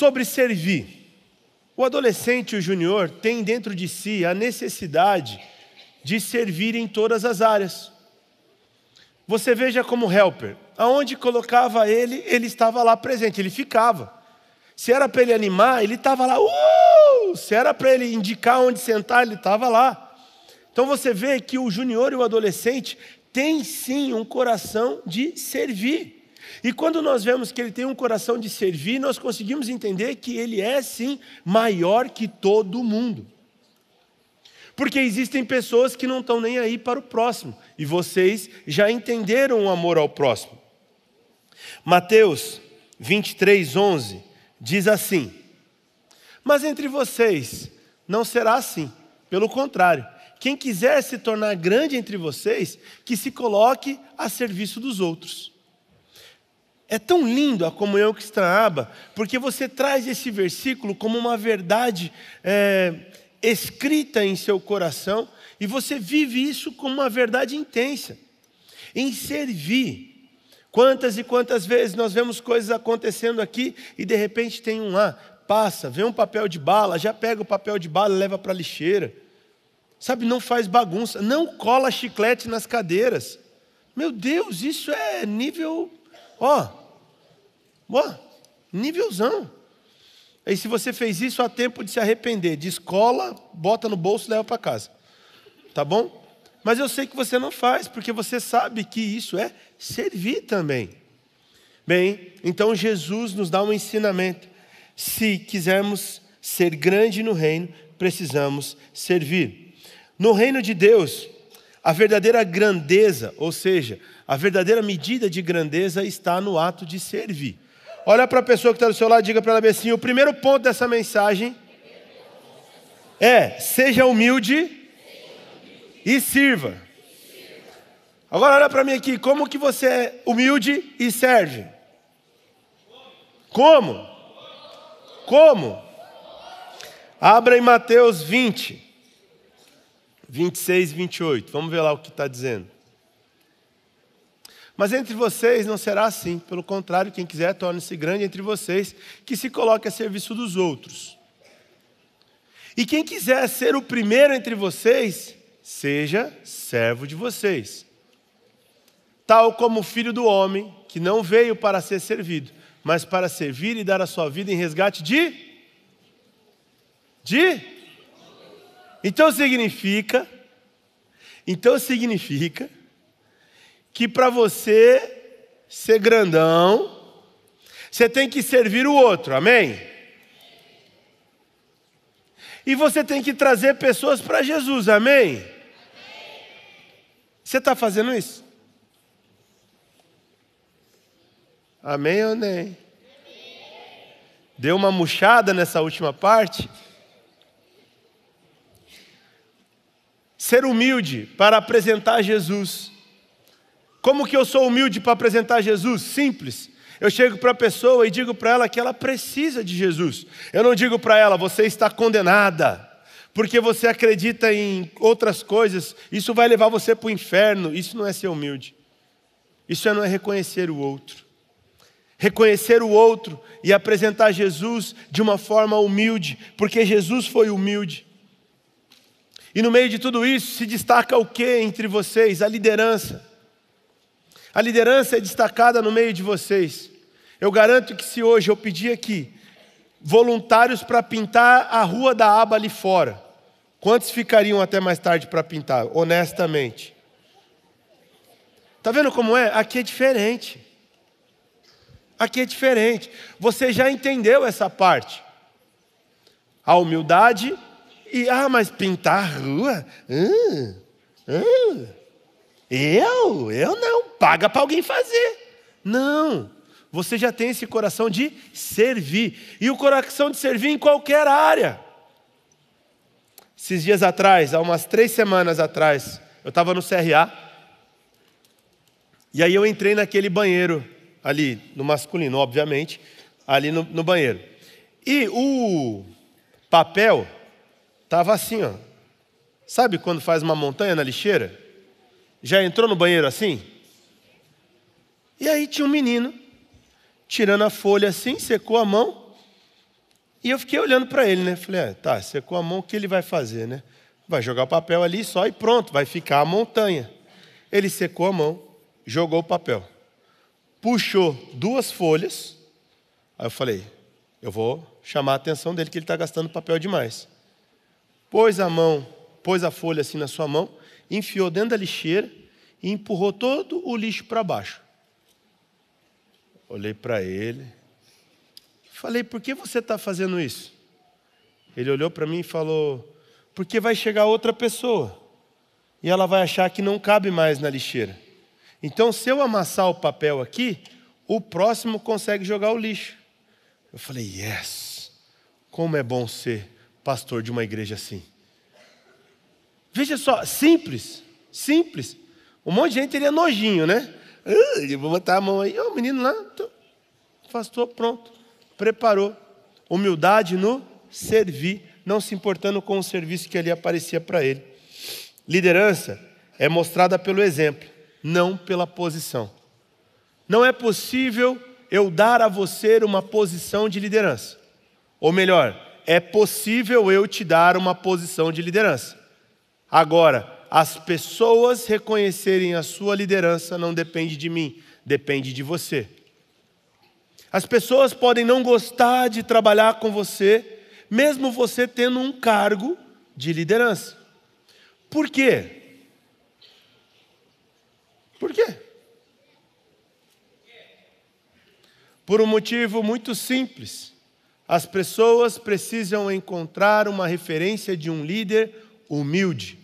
sobre servir. O adolescente e o júnior têm dentro de si a necessidade de servir em todas as áreas. Você veja como helper, aonde colocava ele, ele estava lá presente, ele ficava. Se era para ele animar, ele estava lá. Uh! Se era para ele indicar onde sentar, ele estava lá. Então você vê que o júnior e o adolescente têm sim um coração de servir. E quando nós vemos que ele tem um coração de servir, nós conseguimos entender que ele é sim maior que todo mundo. Porque existem pessoas que não estão nem aí para o próximo, e vocês já entenderam o amor ao próximo. Mateus 23, 11 diz assim: Mas entre vocês não será assim, pelo contrário, quem quiser se tornar grande entre vocês, que se coloque a serviço dos outros. É tão lindo a comunhão que está aba, porque você traz esse versículo como uma verdade é, escrita em seu coração e você vive isso como uma verdade intensa. Em servir, quantas e quantas vezes nós vemos coisas acontecendo aqui e de repente tem um lá, passa, vê um papel de bala, já pega o papel de bala e leva para a lixeira. Sabe, não faz bagunça, não cola chiclete nas cadeiras. Meu Deus, isso é nível, ó, Boa, nívelzão. Aí se você fez isso, há tempo de se arrepender. Descola, bota no bolso e leva para casa. Tá bom? Mas eu sei que você não faz, porque você sabe que isso é servir também. Bem, então Jesus nos dá um ensinamento. Se quisermos ser grande no reino, precisamos servir. No reino de Deus, a verdadeira grandeza, ou seja, a verdadeira medida de grandeza está no ato de servir. Olha para a pessoa que está do seu lado e diga para ela assim: o primeiro ponto dessa mensagem é: seja humilde e sirva. Agora olha para mim aqui, como que você é humilde e serve? Como? Como? Abra em Mateus 20, 26 e 28. Vamos ver lá o que está dizendo. Mas entre vocês não será assim. Pelo contrário, quem quiser, torne-se grande entre vocês, que se coloque a serviço dos outros. E quem quiser ser o primeiro entre vocês, seja servo de vocês. Tal como o filho do homem, que não veio para ser servido, mas para servir e dar a sua vida em resgate de. De. Então significa. Então significa que para você ser grandão, você tem que servir o outro, amém? E você tem que trazer pessoas para Jesus, amém? Você está fazendo isso? Amém ou nem? Deu uma murchada nessa última parte? Ser humilde para apresentar Jesus. Como que eu sou humilde para apresentar Jesus? Simples. Eu chego para a pessoa e digo para ela que ela precisa de Jesus. Eu não digo para ela, você está condenada, porque você acredita em outras coisas, isso vai levar você para o inferno. Isso não é ser humilde. Isso é não é reconhecer o outro. Reconhecer o outro e apresentar Jesus de uma forma humilde, porque Jesus foi humilde. E no meio de tudo isso se destaca o que entre vocês? A liderança. A liderança é destacada no meio de vocês. Eu garanto que se hoje eu pedir aqui voluntários para pintar a rua da aba ali fora, quantos ficariam até mais tarde para pintar, honestamente? Tá vendo como é? Aqui é diferente. Aqui é diferente. Você já entendeu essa parte. A humildade e, ah, mas pintar a rua? Uh, uh. Eu? Eu não. Paga para alguém fazer. Não. Você já tem esse coração de servir. E o coração de servir em qualquer área. Esses dias atrás, há umas três semanas atrás, eu estava no CRA. E aí eu entrei naquele banheiro ali, no masculino, obviamente, ali no, no banheiro. E o papel estava assim, ó. Sabe quando faz uma montanha na lixeira? Já entrou no banheiro assim? E aí tinha um menino tirando a folha assim, secou a mão. E eu fiquei olhando para ele, né? Falei, é, tá, secou a mão, o que ele vai fazer, né? Vai jogar o papel ali só e pronto, vai ficar a montanha. Ele secou a mão, jogou o papel, puxou duas folhas. Aí eu falei, eu vou chamar a atenção dele que ele está gastando papel demais. Pôs a mão, pôs a folha assim na sua mão, enfiou dentro da lixeira e empurrou todo o lixo para baixo. Olhei para ele, falei: Por que você está fazendo isso? Ele olhou para mim e falou: Porque vai chegar outra pessoa e ela vai achar que não cabe mais na lixeira. Então, se eu amassar o papel aqui, o próximo consegue jogar o lixo. Eu falei: Yes, como é bom ser pastor de uma igreja assim. Veja só, simples, simples. Um monte de gente teria nojinho, né? Uh, vou botar a mão aí, o oh, menino lá, afastou, pronto, preparou. Humildade no servir, não se importando com o serviço que ali aparecia para ele. Liderança é mostrada pelo exemplo, não pela posição. Não é possível eu dar a você uma posição de liderança. Ou melhor, é possível eu te dar uma posição de liderança. Agora, as pessoas reconhecerem a sua liderança não depende de mim, depende de você. As pessoas podem não gostar de trabalhar com você, mesmo você tendo um cargo de liderança. Por quê? Por quê? Por um motivo muito simples. As pessoas precisam encontrar uma referência de um líder humilde.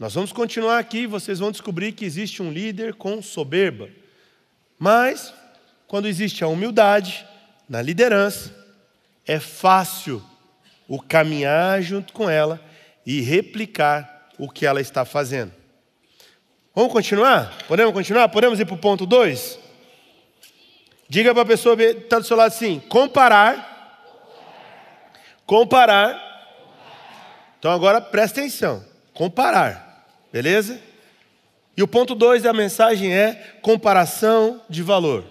Nós vamos continuar aqui, vocês vão descobrir que existe um líder com soberba. Mas, quando existe a humildade na liderança, é fácil o caminhar junto com ela e replicar o que ela está fazendo. Vamos continuar? Podemos continuar? Podemos ir para o ponto 2? Diga para a pessoa que está do seu lado assim: comparar. Comparar. Então agora presta atenção: comparar. Beleza? E o ponto 2 da mensagem é comparação de valor.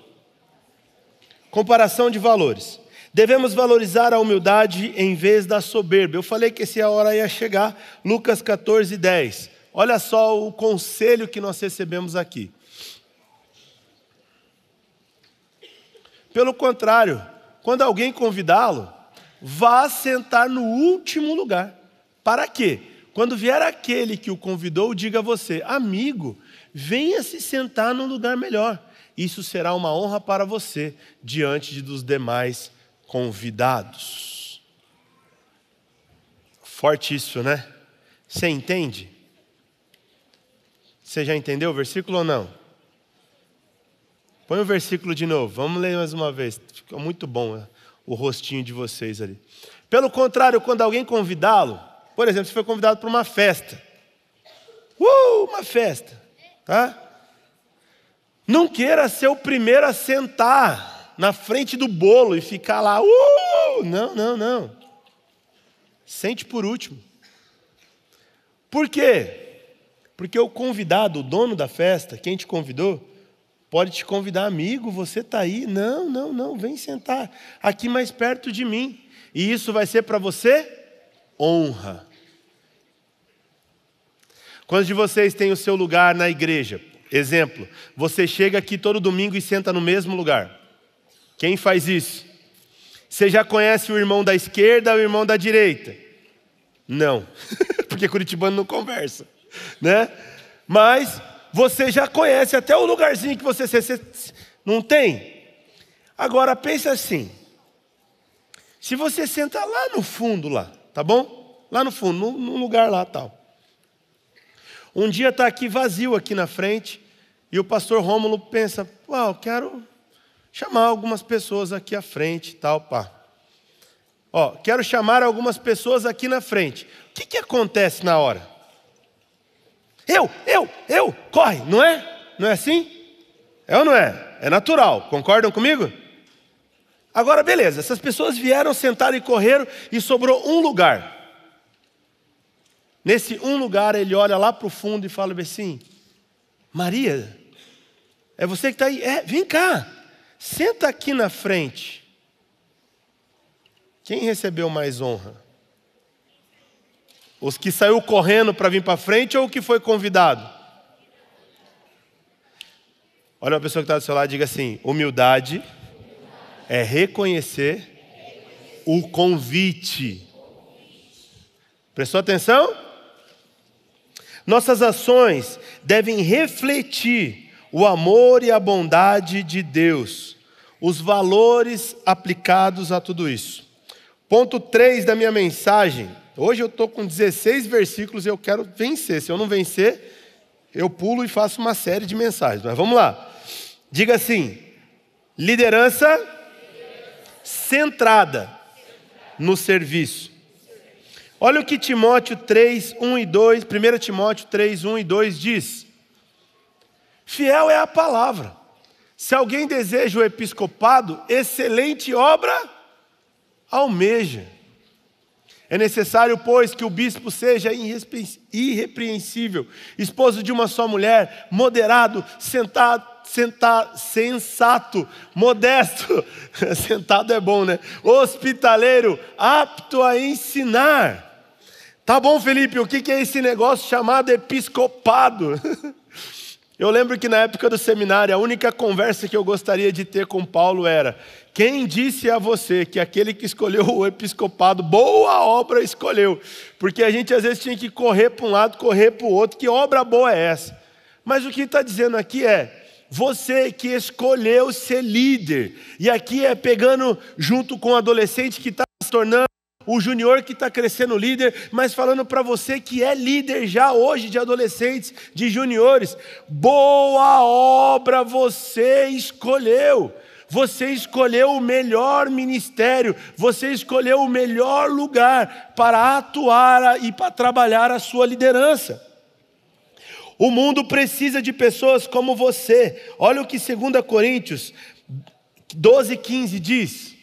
Comparação de valores. Devemos valorizar a humildade em vez da soberba. Eu falei que essa é hora ia chegar, Lucas 14, 10. Olha só o conselho que nós recebemos aqui. Pelo contrário, quando alguém convidá-lo, vá sentar no último lugar. Para quê? Quando vier aquele que o convidou, diga a você: Amigo, venha se sentar num lugar melhor. Isso será uma honra para você diante dos demais convidados. Forte isso, né? Você entende? Você já entendeu o versículo ou não? Põe o versículo de novo, vamos ler mais uma vez. Ficou muito bom né? o rostinho de vocês ali. Pelo contrário, quando alguém convidá-lo, por exemplo, você foi convidado para uma festa. Uh, uma festa. Tá? Não queira ser o primeiro a sentar na frente do bolo e ficar lá. Uh, não, não, não. Sente por último. Por quê? Porque o convidado, o dono da festa, quem te convidou, pode te convidar, amigo, você está aí. Não, não, não, vem sentar aqui mais perto de mim. E isso vai ser para você honra. Quantos de vocês têm o seu lugar na igreja? Exemplo, você chega aqui todo domingo e senta no mesmo lugar. Quem faz isso? Você já conhece o irmão da esquerda ou o irmão da direita? Não, porque curitibano não conversa, né? Mas você já conhece até o lugarzinho que você, não tem. Agora pensa assim: se você senta lá no fundo, lá, tá bom? Lá no fundo, num lugar lá tal. Um dia está aqui vazio aqui na frente e o pastor Rômulo pensa: "Uau, quero chamar algumas pessoas aqui à frente, tal, pá. Ó, quero chamar algumas pessoas aqui na frente. O que, que acontece na hora? Eu, eu, eu, corre, não é? Não é assim? É ou não é? É natural, concordam comigo? Agora, beleza, essas pessoas vieram, sentaram e correram e sobrou um lugar. Nesse um lugar, ele olha lá para o fundo e fala assim: Maria, é você que está aí? É, vem cá, senta aqui na frente. Quem recebeu mais honra? Os que saiu correndo para vir para frente ou o que foi convidado? Olha uma pessoa que está do seu lado e diga assim: humildade é reconhecer o convite. Prestou atenção? Nossas ações devem refletir o amor e a bondade de Deus, os valores aplicados a tudo isso. Ponto 3 da minha mensagem. Hoje eu estou com 16 versículos e eu quero vencer. Se eu não vencer, eu pulo e faço uma série de mensagens. Mas vamos lá. Diga assim: liderança centrada no serviço. Olha o que Timóteo 3, 1 e 2, 1 Timóteo 3, 1 e 2 diz. Fiel é a palavra. Se alguém deseja o episcopado, excelente obra almeja. É necessário, pois, que o bispo seja irrepreensível, esposo de uma só mulher, moderado, sentado, senta, sensato, modesto, sentado é bom, né? Hospitaleiro, apto a ensinar Tá bom, Felipe, o que é esse negócio chamado episcopado? Eu lembro que na época do seminário, a única conversa que eu gostaria de ter com Paulo era: quem disse a você que aquele que escolheu o episcopado, boa obra escolheu? Porque a gente às vezes tinha que correr para um lado, correr para o outro, que obra boa é essa? Mas o que está dizendo aqui é: você que escolheu ser líder, e aqui é pegando junto com o adolescente que está se tornando o junior que está crescendo líder, mas falando para você que é líder já hoje de adolescentes, de juniores. Boa obra você escolheu. Você escolheu o melhor ministério, você escolheu o melhor lugar para atuar e para trabalhar a sua liderança. O mundo precisa de pessoas como você. Olha o que 2 Coríntios 12, 15 diz.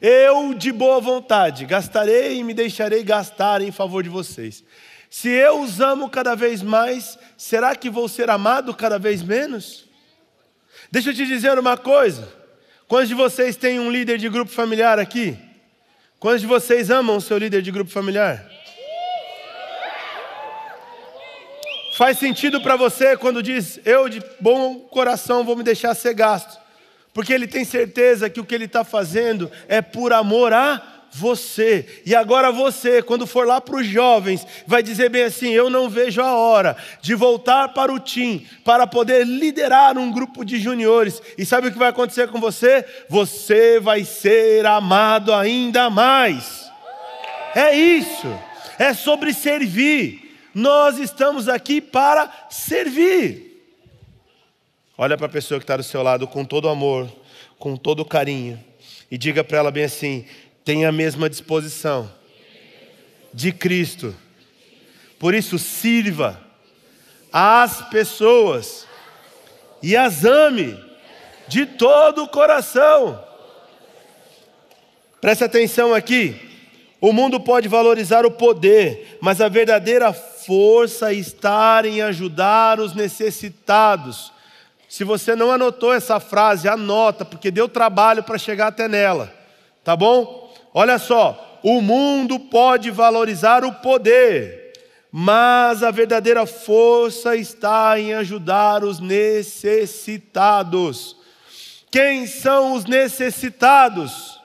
Eu, de boa vontade, gastarei e me deixarei gastar em favor de vocês. Se eu os amo cada vez mais, será que vou ser amado cada vez menos? Deixa eu te dizer uma coisa. Quantos de vocês têm um líder de grupo familiar aqui? Quantos de vocês amam o seu líder de grupo familiar? Faz sentido para você quando diz: Eu de bom coração vou me deixar ser gasto porque ele tem certeza que o que ele está fazendo é por amor a você. E agora você, quando for lá para os jovens, vai dizer bem assim: Eu não vejo a hora de voltar para o Tim para poder liderar um grupo de juniores. E sabe o que vai acontecer com você? Você vai ser amado ainda mais. É isso, é sobre servir. Nós estamos aqui para servir. Olha para a pessoa que está do seu lado com todo amor, com todo carinho, e diga para ela bem assim: tenha a mesma disposição de Cristo. Por isso, sirva as pessoas e as ame de todo o coração. Preste atenção aqui. O mundo pode valorizar o poder, mas a verdadeira força está em ajudar os necessitados se você não anotou essa frase, anota, porque deu trabalho para chegar até nela, tá bom? Olha só, o mundo pode valorizar o poder, mas a verdadeira força está em ajudar os necessitados. Quem são os necessitados?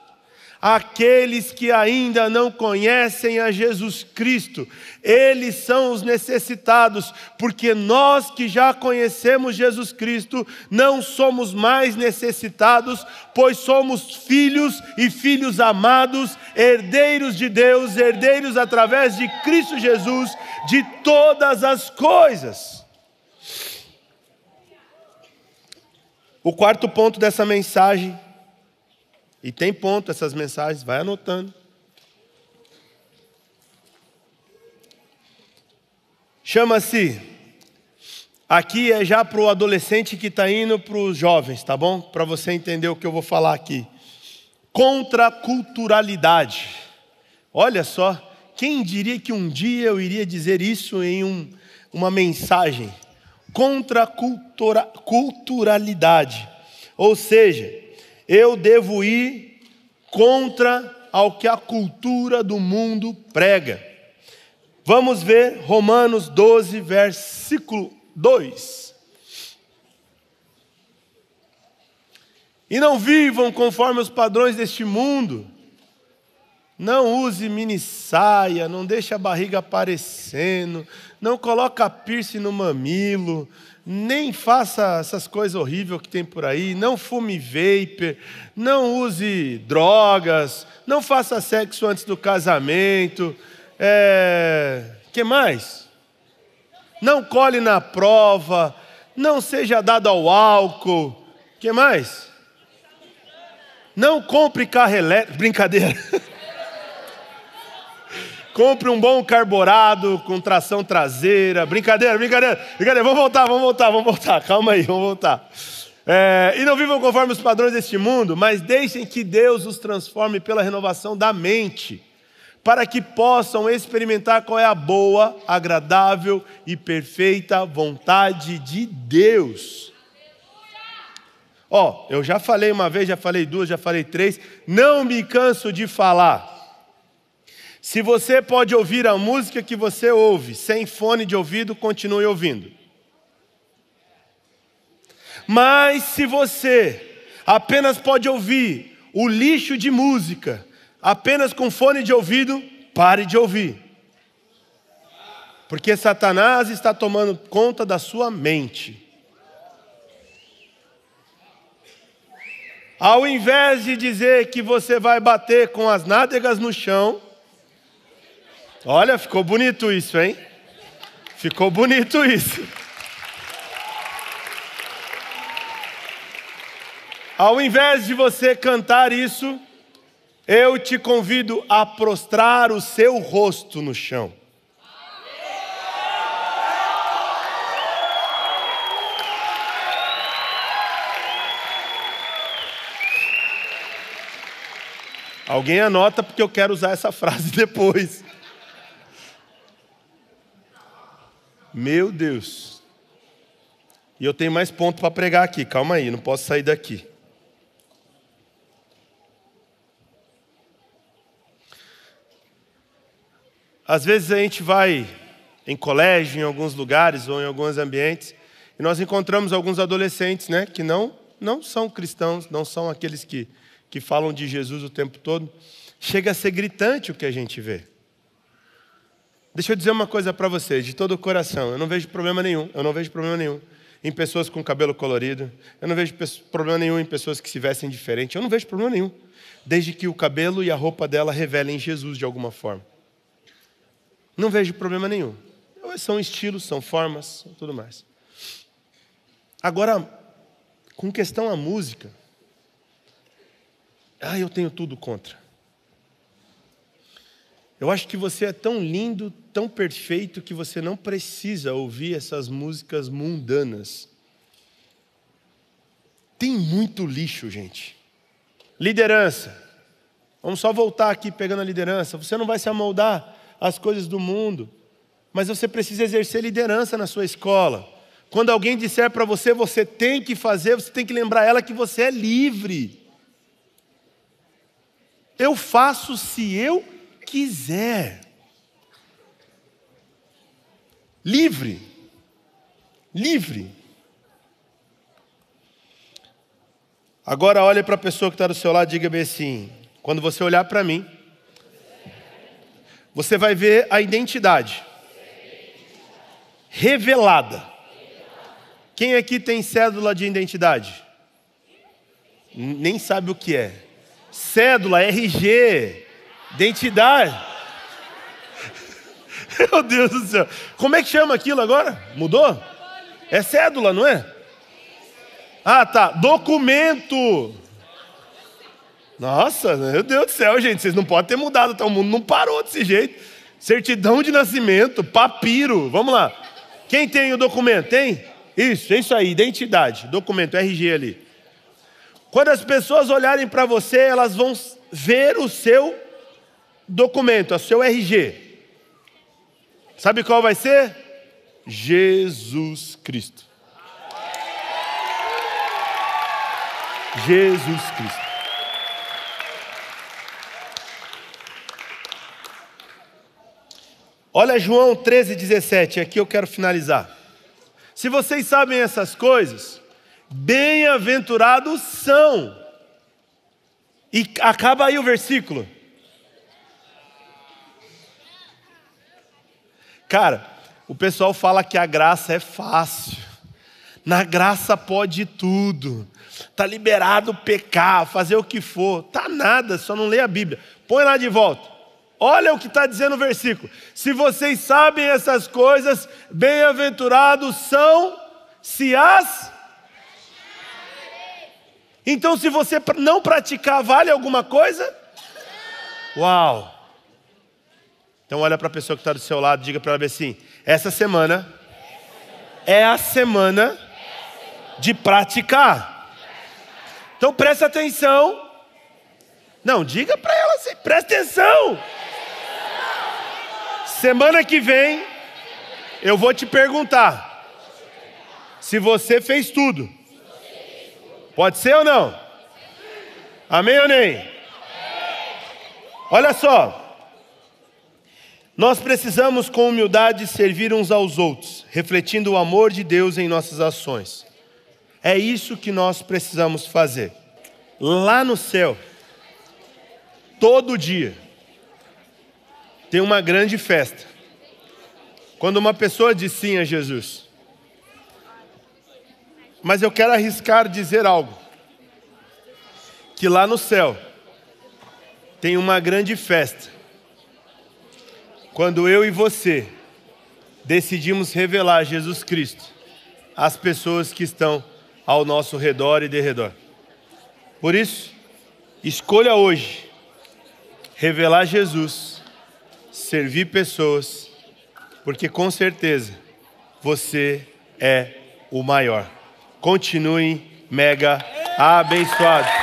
aqueles que ainda não conhecem a Jesus Cristo. Eles são os necessitados, porque nós que já conhecemos Jesus Cristo não somos mais necessitados, pois somos filhos e filhos amados, herdeiros de Deus, herdeiros através de Cristo Jesus de todas as coisas. O quarto ponto dessa mensagem e tem ponto essas mensagens, vai anotando. Chama-se. Aqui é já para o adolescente que está indo para os jovens, tá bom? Para você entender o que eu vou falar aqui. Contraculturalidade. Olha só, quem diria que um dia eu iria dizer isso em um, uma mensagem? Contraculturalidade. culturalidade ou seja, eu devo ir contra ao que a cultura do mundo prega. Vamos ver Romanos 12, versículo 2. E não vivam conforme os padrões deste mundo. Não use mini saia, não deixe a barriga aparecendo, não coloca piercing no mamilo, nem faça essas coisas horríveis que tem por aí, não fume vapor, não use drogas, não faça sexo antes do casamento, é... que mais? Não colhe na prova, não seja dado ao álcool, que mais? Não compre carro elétrico, brincadeira. compre um bom carburado com tração traseira. Brincadeira, brincadeira, brincadeira. Vamos voltar, vamos voltar, vamos voltar. Calma aí, vamos voltar. É, e não vivam conforme os padrões deste mundo, mas deixem que Deus os transforme pela renovação da mente, para que possam experimentar qual é a boa, agradável e perfeita vontade de Deus. Ó, eu já falei uma vez, já falei duas, já falei três, não me canso de falar. Se você pode ouvir a música que você ouve sem fone de ouvido, continue ouvindo. Mas se você apenas pode ouvir o lixo de música apenas com fone de ouvido, pare de ouvir. Porque Satanás está tomando conta da sua mente. Ao invés de dizer que você vai bater com as nádegas no chão, Olha, ficou bonito isso, hein? Ficou bonito isso. Ao invés de você cantar isso, eu te convido a prostrar o seu rosto no chão. Alguém anota porque eu quero usar essa frase depois. Meu Deus. E eu tenho mais ponto para pregar aqui. Calma aí, não posso sair daqui. Às vezes a gente vai em colégio, em alguns lugares ou em alguns ambientes, e nós encontramos alguns adolescentes, né, que não não são cristãos, não são aqueles que que falam de Jesus o tempo todo. Chega a ser gritante o que a gente vê. Deixa eu dizer uma coisa para vocês, de todo o coração. Eu não vejo problema nenhum, eu não vejo problema nenhum em pessoas com cabelo colorido. Eu não vejo problema nenhum em pessoas que se vestem diferente. Eu não vejo problema nenhum, desde que o cabelo e a roupa dela revelem Jesus de alguma forma. Não vejo problema nenhum. Então, são estilos, são formas, tudo mais. Agora, com questão à música, ah, eu tenho tudo contra. Eu acho que você é tão lindo, tão perfeito, que você não precisa ouvir essas músicas mundanas. Tem muito lixo, gente. Liderança. Vamos só voltar aqui pegando a liderança. Você não vai se amoldar às coisas do mundo, mas você precisa exercer liderança na sua escola. Quando alguém disser para você, você tem que fazer, você tem que lembrar ela que você é livre. Eu faço se eu quiser. Livre. Livre. Agora olhe para a pessoa que está do seu lado e diga bem assim: quando você olhar para mim, você vai ver a identidade revelada. Quem aqui tem cédula de identidade? Nem sabe o que é. Cédula, RG, Identidade. Meu Deus do céu. Como é que chama aquilo agora? Mudou? É cédula, não é? Ah, tá. Documento. Nossa, meu Deus do céu, gente. Vocês não podem ter mudado, tá? O mundo não parou desse jeito. Certidão de nascimento, papiro. Vamos lá. Quem tem o documento? Tem? Isso, é isso aí. Identidade. Documento, RG ali. Quando as pessoas olharem para você, elas vão ver o seu documento, a seu RG. Sabe qual vai ser? Jesus Cristo. Jesus Cristo. Olha João 13, 17, aqui eu quero finalizar. Se vocês sabem essas coisas, bem-aventurados são. E acaba aí o versículo. Cara, o pessoal fala que a graça é fácil. Na graça pode tudo. Tá liberado pecar, fazer o que for. Tá nada, só não lê a Bíblia. Põe lá de volta. Olha o que está dizendo o versículo. Se vocês sabem essas coisas, bem-aventurados são se as. Então, se você não praticar, vale alguma coisa? Uau! Então olha para a pessoa que está do seu lado, diga para ela assim: essa semana é a semana de praticar. Então presta atenção. Não, diga para ela assim, presta atenção. Semana que vem eu vou te perguntar se você fez tudo. Pode ser ou não? Amém ou nem? Olha só. Nós precisamos, com humildade, servir uns aos outros, refletindo o amor de Deus em nossas ações. É isso que nós precisamos fazer. Lá no céu, todo dia, tem uma grande festa. Quando uma pessoa diz sim a Jesus. Mas eu quero arriscar dizer algo. Que lá no céu, tem uma grande festa quando eu e você decidimos revelar Jesus Cristo às pessoas que estão ao nosso redor e derredor. Por isso, escolha hoje revelar Jesus, servir pessoas, porque com certeza você é o maior. Continue mega abençoado.